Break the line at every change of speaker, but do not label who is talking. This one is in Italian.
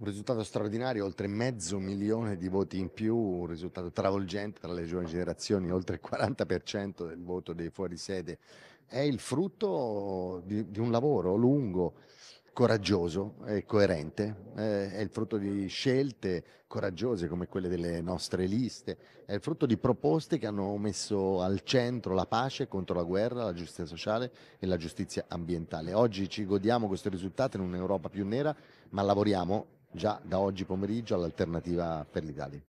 Un risultato straordinario, oltre mezzo milione di voti in più, un risultato travolgente tra le giovani generazioni, oltre il 40% del voto dei fuori sede. È il frutto di, di un lavoro lungo, coraggioso e coerente, eh, è il frutto di scelte coraggiose come quelle delle nostre liste, è il frutto di proposte che hanno messo al centro la pace contro la guerra, la giustizia sociale e la giustizia ambientale. Oggi ci godiamo questo risultato in un'Europa più nera, ma lavoriamo già da oggi pomeriggio all'alternativa per l'Italia.